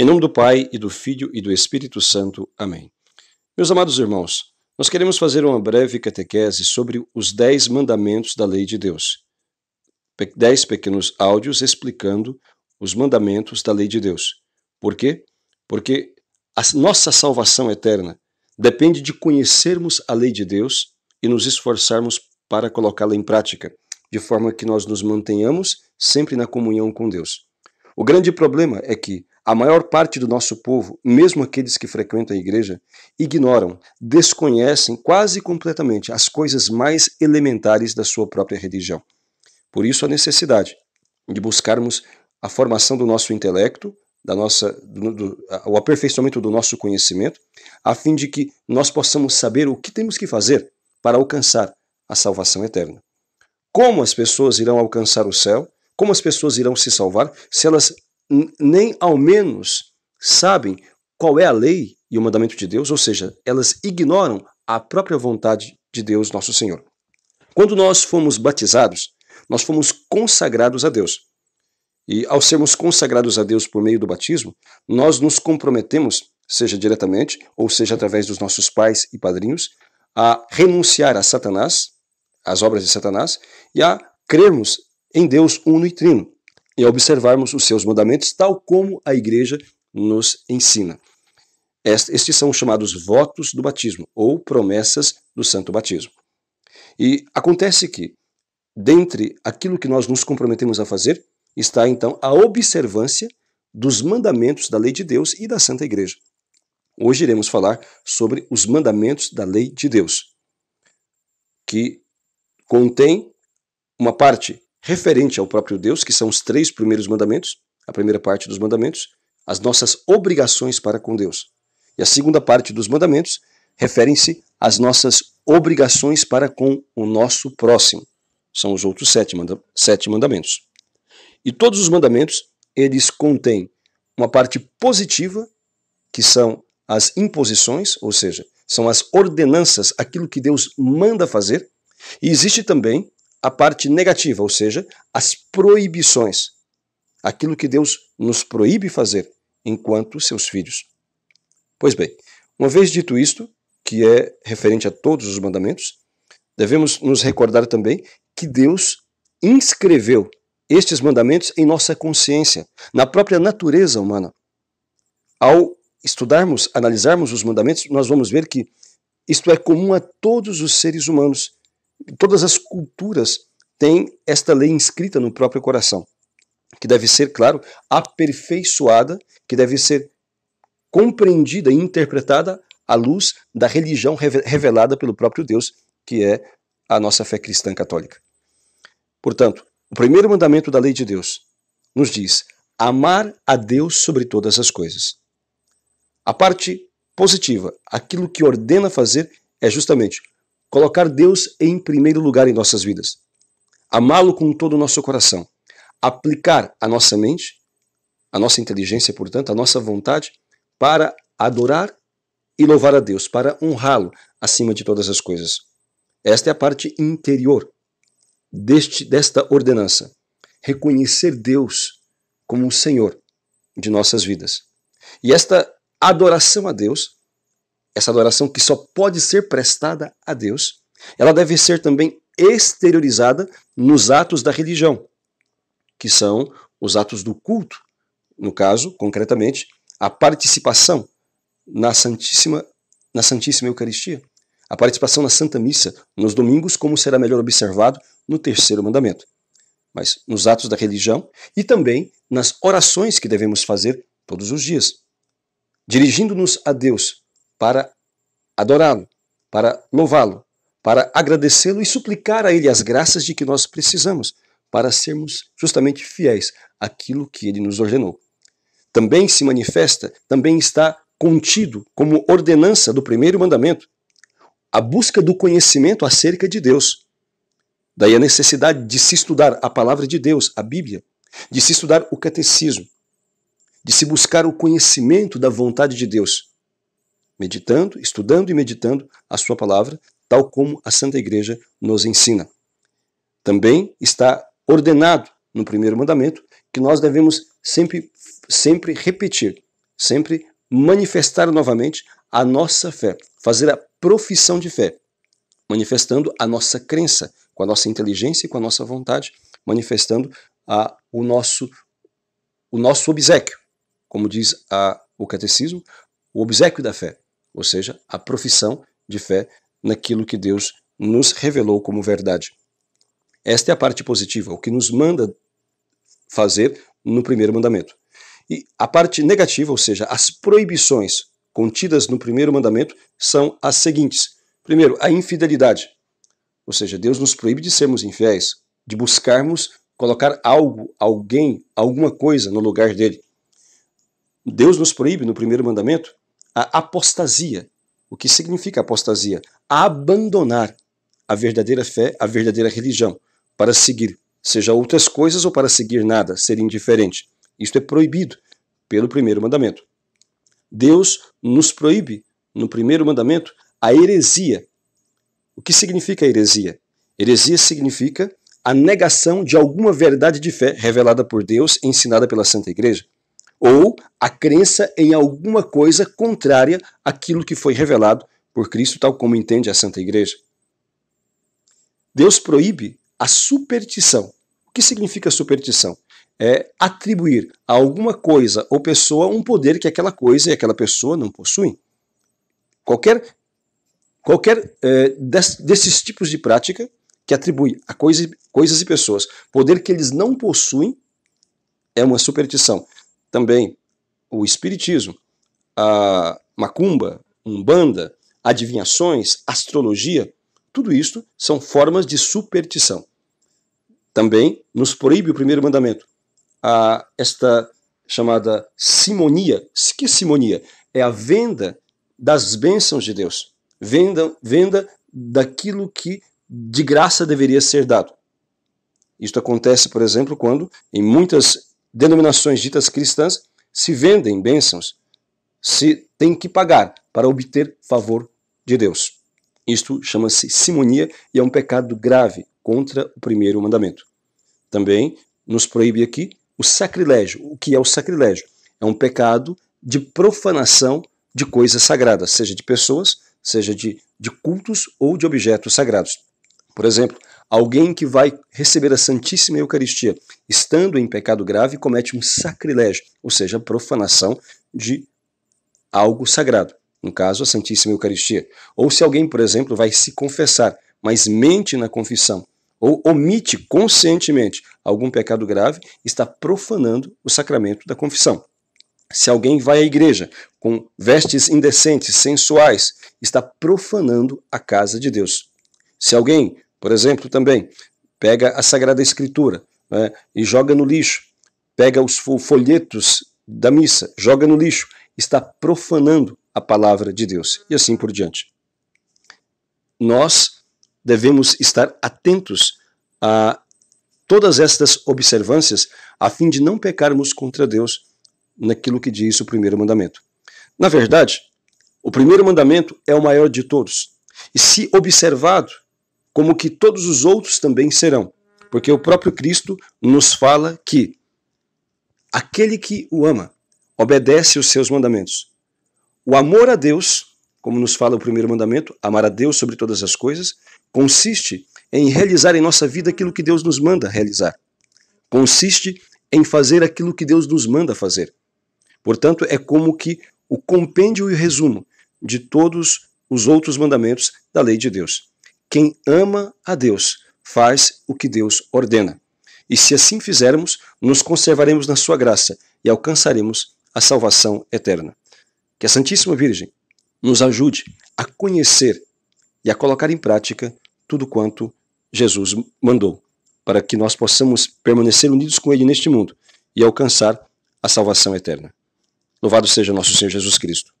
Em nome do Pai e do Filho e do Espírito Santo. Amém. Meus amados irmãos, nós queremos fazer uma breve catequese sobre os dez mandamentos da lei de Deus. Dez pequenos áudios explicando os mandamentos da lei de Deus. Por quê? Porque a nossa salvação eterna depende de conhecermos a lei de Deus e nos esforçarmos para colocá-la em prática, de forma que nós nos mantenhamos sempre na comunhão com Deus. O grande problema é que a maior parte do nosso povo, mesmo aqueles que frequentam a igreja, ignoram, desconhecem quase completamente as coisas mais elementares da sua própria religião. Por isso a necessidade de buscarmos a formação do nosso intelecto, da nossa, do, do, o aperfeiçoamento do nosso conhecimento, a fim de que nós possamos saber o que temos que fazer para alcançar a salvação eterna. Como as pessoas irão alcançar o céu? Como as pessoas irão se salvar se elas nem ao menos sabem qual é a lei e o mandamento de Deus, ou seja, elas ignoram a própria vontade de Deus, nosso Senhor. Quando nós fomos batizados, nós fomos consagrados a Deus. E ao sermos consagrados a Deus por meio do batismo, nós nos comprometemos, seja diretamente ou seja através dos nossos pais e padrinhos, a renunciar a Satanás, às obras de Satanás, e a crermos em Deus uno e trino e observarmos os seus mandamentos, tal como a Igreja nos ensina. Estes são chamados votos do batismo ou promessas do santo batismo. E acontece que, dentre aquilo que nós nos comprometemos a fazer, está então a observância dos mandamentos da lei de Deus e da Santa Igreja. Hoje iremos falar sobre os mandamentos da lei de Deus, que contém uma parte referente ao próprio Deus, que são os três primeiros mandamentos, a primeira parte dos mandamentos, as nossas obrigações para com Deus. E a segunda parte dos mandamentos referem-se às nossas obrigações para com o nosso próximo. São os outros sete, manda sete mandamentos. E todos os mandamentos, eles contêm uma parte positiva, que são as imposições, ou seja, são as ordenanças, aquilo que Deus manda fazer, e existe também a parte negativa, ou seja, as proibições, aquilo que Deus nos proíbe fazer enquanto seus filhos. Pois bem, uma vez dito isto, que é referente a todos os mandamentos, devemos nos recordar também que Deus inscreveu estes mandamentos em nossa consciência, na própria natureza humana. Ao estudarmos, analisarmos os mandamentos, nós vamos ver que isto é comum a todos os seres humanos todas as culturas têm esta lei inscrita no próprio coração, que deve ser, claro, aperfeiçoada, que deve ser compreendida e interpretada à luz da religião revelada pelo próprio Deus, que é a nossa fé cristã católica. Portanto, o primeiro mandamento da lei de Deus nos diz: amar a Deus sobre todas as coisas. A parte positiva, aquilo que ordena fazer, é justamente colocar Deus em primeiro lugar em nossas vidas, amá-lo com todo o nosso coração, aplicar a nossa mente, a nossa inteligência, portanto, a nossa vontade, para adorar e louvar a Deus, para honrá-lo acima de todas as coisas. Esta é a parte interior deste, desta ordenança. Reconhecer Deus como o Senhor de nossas vidas. E esta adoração a Deus essa adoração que só pode ser prestada a Deus, ela deve ser também exteriorizada nos atos da religião, que são os atos do culto, no caso, concretamente, a participação na Santíssima, na Santíssima Eucaristia, a participação na Santa Missa nos domingos, como será melhor observado no terceiro mandamento, mas nos atos da religião e também nas orações que devemos fazer todos os dias. Dirigindo-nos a Deus para adorá-lo, para louvá-lo, para agradecê-lo e suplicar a ele as graças de que nós precisamos para sermos justamente fiéis àquilo que ele nos ordenou. Também se manifesta, também está contido como ordenança do primeiro mandamento, a busca do conhecimento acerca de Deus. Daí a necessidade de se estudar a palavra de Deus, a Bíblia, de se estudar o catecismo, de se buscar o conhecimento da vontade de Deus meditando, estudando e meditando a sua palavra, tal como a Santa Igreja nos ensina. Também está ordenado no primeiro mandamento que nós devemos sempre, sempre repetir, sempre manifestar novamente a nossa fé, fazer a profissão de fé, manifestando a nossa crença, com a nossa inteligência e com a nossa vontade, manifestando a, o, nosso, o nosso obsequio, como diz a, o catecismo, o obsequio da fé ou seja, a profissão de fé naquilo que Deus nos revelou como verdade. Esta é a parte positiva, o que nos manda fazer no primeiro mandamento. E a parte negativa, ou seja, as proibições contidas no primeiro mandamento são as seguintes: primeiro, a infidelidade, ou seja, Deus nos proíbe de sermos infiéis, de buscarmos colocar algo, alguém, alguma coisa no lugar dele. Deus nos proíbe no primeiro mandamento a apostasia. O que significa apostasia? Abandonar a verdadeira fé, a verdadeira religião, para seguir, seja outras coisas ou para seguir nada, ser indiferente. Isto é proibido pelo primeiro mandamento. Deus nos proíbe, no primeiro mandamento, a heresia. O que significa heresia? Heresia significa a negação de alguma verdade de fé revelada por Deus, ensinada pela Santa Igreja ou a crença em alguma coisa contrária àquilo que foi revelado por Cristo, tal como entende a Santa Igreja. Deus proíbe a superstição. O que significa superstição? É atribuir a alguma coisa ou pessoa um poder que aquela coisa e aquela pessoa não possuem. Qualquer, qualquer é, desses tipos de prática que atribui a coisa, coisas e pessoas poder que eles não possuem é uma superstição também o espiritismo, a macumba, umbanda, adivinhações, astrologia, tudo isto são formas de superstição. Também nos proíbe o primeiro mandamento, a esta chamada simonia. Que é simonia? É a venda das bênçãos de Deus, venda, venda daquilo que de graça deveria ser dado. Isto acontece, por exemplo, quando em muitas denominações ditas cristãs se vendem bênçãos, se tem que pagar para obter favor de Deus. Isto chama-se simonia e é um pecado grave contra o primeiro mandamento. Também nos proíbe aqui o sacrilégio. O que é o sacrilégio? É um pecado de profanação de coisas sagradas, seja de pessoas, seja de, de cultos ou de objetos sagrados. Por exemplo, Alguém que vai receber a Santíssima Eucaristia, estando em pecado grave, comete um sacrilégio, ou seja, profanação de algo sagrado, no caso, a Santíssima Eucaristia. Ou se alguém, por exemplo, vai se confessar, mas mente na confissão, ou omite conscientemente algum pecado grave, está profanando o sacramento da confissão. Se alguém vai à igreja com vestes indecentes, sensuais, está profanando a casa de Deus. Se alguém por exemplo, também pega a Sagrada Escritura né, e joga no lixo, pega os folhetos da missa, joga no lixo, está profanando a palavra de Deus e assim por diante. Nós devemos estar atentos a todas estas observâncias a fim de não pecarmos contra Deus naquilo que diz o primeiro mandamento. Na verdade, o primeiro mandamento é o maior de todos. E se observado como que todos os outros também serão. Porque o próprio Cristo nos fala que aquele que o ama obedece os seus mandamentos. O amor a Deus, como nos fala o primeiro mandamento, amar a Deus sobre todas as coisas, consiste em realizar em nossa vida aquilo que Deus nos manda realizar. Consiste em fazer aquilo que Deus nos manda fazer. Portanto, é como que o compêndio e o resumo de todos os outros mandamentos da lei de Deus. Quem ama a Deus faz o que Deus ordena. E se assim fizermos, nos conservaremos na Sua graça e alcançaremos a salvação eterna. Que a Santíssima Virgem nos ajude a conhecer e a colocar em prática tudo quanto Jesus mandou, para que nós possamos permanecer unidos com Ele neste mundo e alcançar a salvação eterna. Louvado seja nosso Senhor Jesus Cristo.